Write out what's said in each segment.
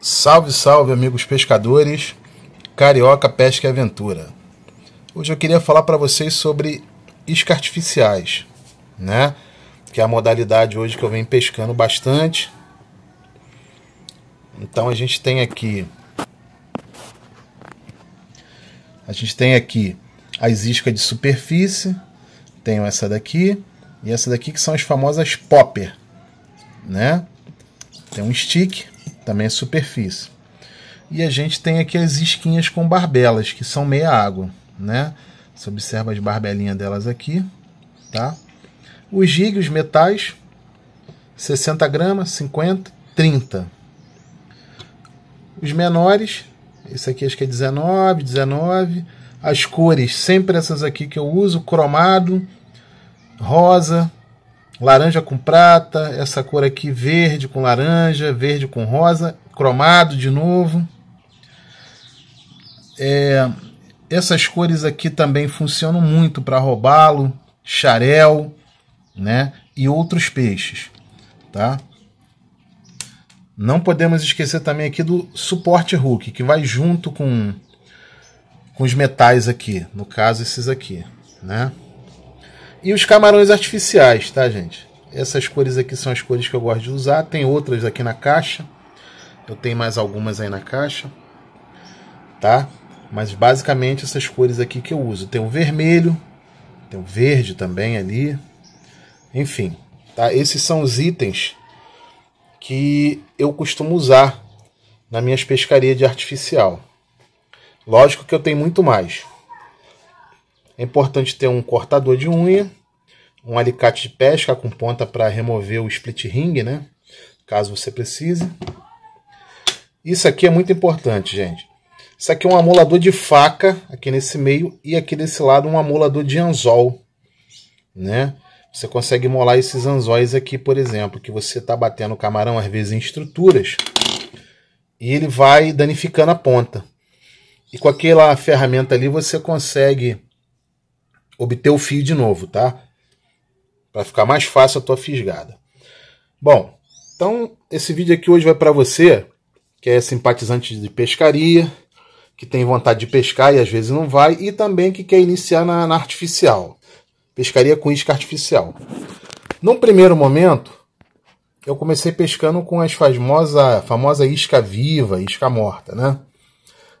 Salve, salve, amigos pescadores, Carioca Pesca e Aventura. Hoje eu queria falar para vocês sobre isca artificiais, né? Que é a modalidade hoje que eu venho pescando bastante. Então a gente tem aqui a gente tem aqui as iscas de superfície, tenho essa daqui e essa daqui que são as famosas popper, né? Tem um stick também é superfície. E a gente tem aqui as esquinhas com barbelas, que são meia água, né? Você observa as barbelinhas delas aqui, tá? Os gigas, metais, 60 gramas, 50, 30. Os menores, esse aqui acho que é 19, 19. As cores, sempre essas aqui que eu uso, cromado, rosa, laranja com prata, essa cor aqui verde com laranja, verde com rosa, cromado de novo. É, essas cores aqui também funcionam muito para robalo, xarel, né, e outros peixes, tá? Não podemos esquecer também aqui do suporte hook, que vai junto com, com os metais aqui, no caso esses aqui, né? E os camarões artificiais, tá, gente? Essas cores aqui são as cores que eu gosto de usar. Tem outras aqui na caixa. Eu tenho mais algumas aí na caixa. Tá? Mas basicamente essas cores aqui que eu uso. Tem o vermelho, tem o verde também ali. Enfim, tá? Esses são os itens que eu costumo usar nas minhas pescarias de artificial. Lógico que eu tenho muito mais. É importante ter um cortador de unha, um alicate de pesca com ponta para remover o split ring, né? Caso você precise. Isso aqui é muito importante, gente. Isso aqui é um amolador de faca, aqui nesse meio, e aqui desse lado um amolador de anzol, né? Você consegue molar esses anzóis aqui, por exemplo, que você está batendo o camarão às vezes em estruturas e ele vai danificando a ponta. E com aquela ferramenta ali você consegue obter o fio de novo, tá? Para ficar mais fácil a tua fisgada. Bom, então esse vídeo aqui hoje vai para você que é simpatizante de pescaria, que tem vontade de pescar e às vezes não vai, e também que quer iniciar na, na artificial, pescaria com isca artificial. Num primeiro momento, eu comecei pescando com as famosa, famosa isca viva, isca morta, né?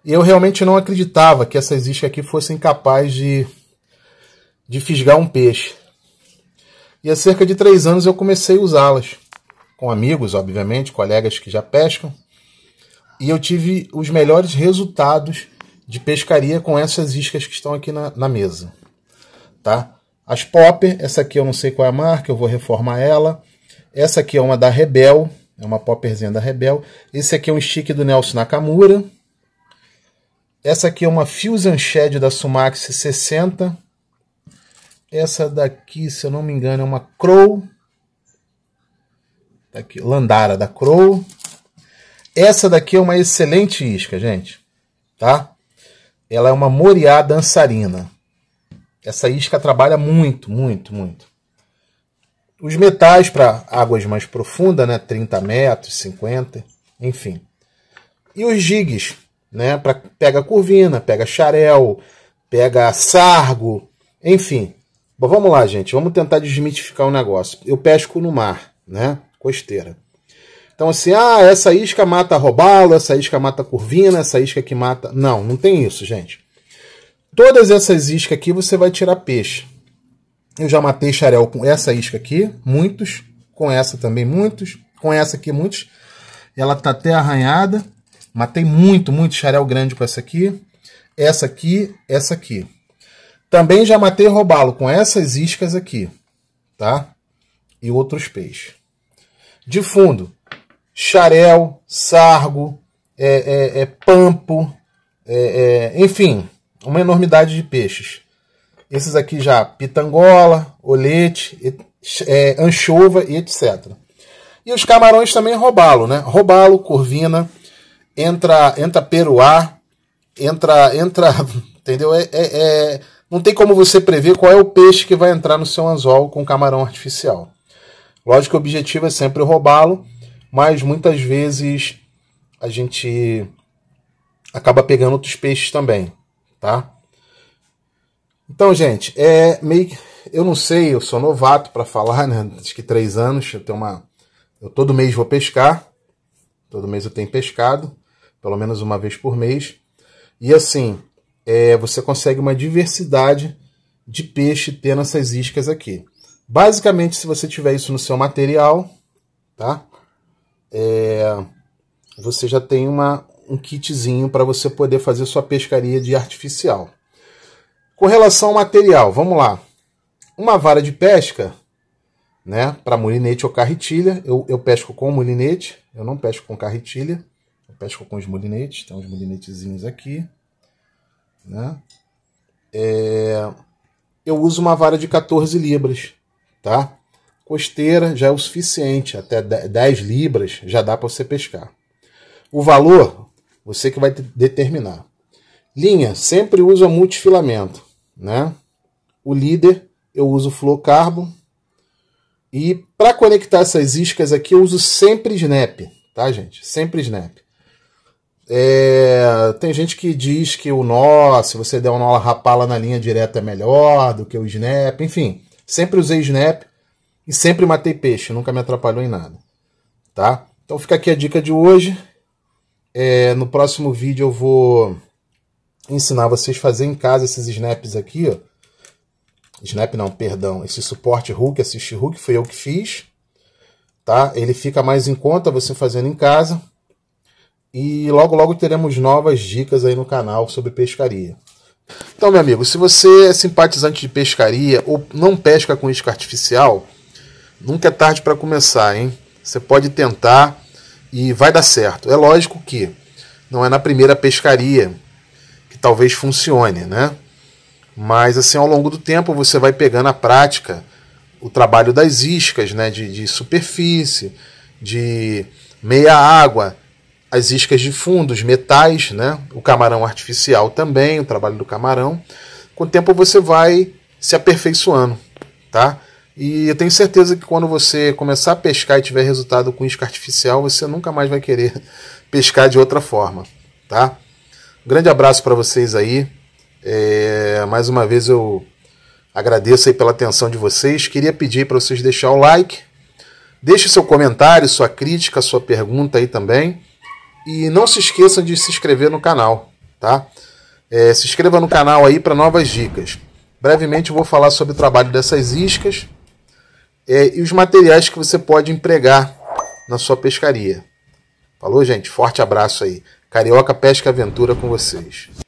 E eu realmente não acreditava que essas iscas aqui fossem capazes de de fisgar um peixe. E há cerca de três anos eu comecei a usá-las, com amigos, obviamente, colegas que já pescam, e eu tive os melhores resultados de pescaria com essas iscas que estão aqui na, na mesa. Tá? As Popper, essa aqui eu não sei qual é a marca, eu vou reformar ela. Essa aqui é uma da Rebel, é uma popperzinha da Rebel. Esse aqui é um stick do Nelson Nakamura. Essa aqui é uma Fusion Shed da Sumax 60. Essa daqui, se eu não me engano, é uma Crow. Tá aqui, Landara da Crow. Essa daqui é uma excelente isca, gente. Tá? Ela é uma Moriá dançarina. Essa isca trabalha muito, muito, muito. Os metais para águas mais profundas, né? 30 metros, 50, enfim. E os jigs, né? Pra, pega curvina, pega xarel, pega sargo, enfim. Bom, vamos lá, gente. Vamos tentar desmitificar o um negócio. Eu pesco no mar, né? Costeira. Então, assim, ah, essa isca mata robalo, essa isca mata curvina, essa isca que mata. Não, não tem isso, gente. Todas essas iscas aqui você vai tirar peixe. Eu já matei xarel com essa isca aqui, muitos. Com essa também, muitos. Com essa aqui, muitos. Ela tá até arranhada. Matei muito, muito xarel grande com essa aqui. Essa aqui, essa aqui. Também já matei robalo com essas iscas aqui, tá? E outros peixes. De fundo, xarel, sargo, é, é, é pampo, é, é enfim, uma enormidade de peixes. Esses aqui já pitangola, olete, é, anchova e etc. E os camarões também robalo, né? Robalo, corvina, entra entra peruá, entra entra, entendeu? é, é não tem como você prever qual é o peixe que vai entrar no seu anzol com camarão artificial. Lógico que o objetivo é sempre roubá-lo, mas muitas vezes a gente acaba pegando outros peixes também, tá? Então, gente, é meio eu não sei, eu sou novato para falar, né? Acho que três anos, eu tenho uma, eu todo mês vou pescar, todo mês eu tenho pescado, pelo menos uma vez por mês. E assim, é, você consegue uma diversidade de peixe tendo essas iscas aqui. Basicamente, se você tiver isso no seu material, tá? É, você já tem uma, um kitzinho para você poder fazer sua pescaria de artificial. Com relação ao material, vamos lá. Uma vara de pesca, né, para mulinete ou carretilha, eu, eu pesco com mulinete, eu não pesco com carretilha, eu pesco com os mulinetes, tem uns mulinetezinhos aqui né? É, eu uso uma vara de 14 libras, tá? Costeira já é o suficiente, até 10 libras já dá para você pescar. O valor, você que vai determinar. Linha, sempre usa multifilamento, né? O líder, eu uso fluocarbo. E para conectar essas iscas aqui, eu uso sempre snap, tá, gente? Sempre snap. É, tem gente que diz que o nó, se você der um nó rapala na linha direta é melhor do que o snap, enfim. Sempre usei snap e sempre matei peixe, nunca me atrapalhou em nada. Tá? Então fica aqui a dica de hoje. É, no próximo vídeo eu vou ensinar vocês a fazer em casa esses snaps aqui, ó. Snap não, perdão, esse suporte hook, assist hook, foi eu que fiz, tá? Ele fica mais em conta você fazendo em casa e logo logo teremos novas dicas aí no canal sobre pescaria. Então, meu amigo, se você é simpatizante de pescaria ou não pesca com isca artificial, nunca é tarde para começar, hein? Você pode tentar e vai dar certo. É lógico que não é na primeira pescaria que talvez funcione, né? Mas assim, ao longo do tempo você vai pegando a prática, o trabalho das iscas, né? De, de superfície, de meia água, as iscas de fundo, os metais, né? o camarão artificial também, o trabalho do camarão. Com o tempo você vai se aperfeiçoando, tá? E eu tenho certeza que quando você começar a pescar e tiver resultado com isca artificial, você nunca mais vai querer pescar de outra forma, tá? Um grande abraço para vocês aí. É, mais uma vez eu agradeço aí pela atenção de vocês. Queria pedir para vocês deixar o like, deixe seu comentário, sua crítica, sua pergunta aí também. E não se esqueça de se inscrever no canal, tá? É, se inscreva no canal aí para novas dicas. Brevemente vou falar sobre o trabalho dessas iscas é, e os materiais que você pode empregar na sua pescaria. Falou, gente? Forte abraço aí. Carioca Pesca Aventura com vocês.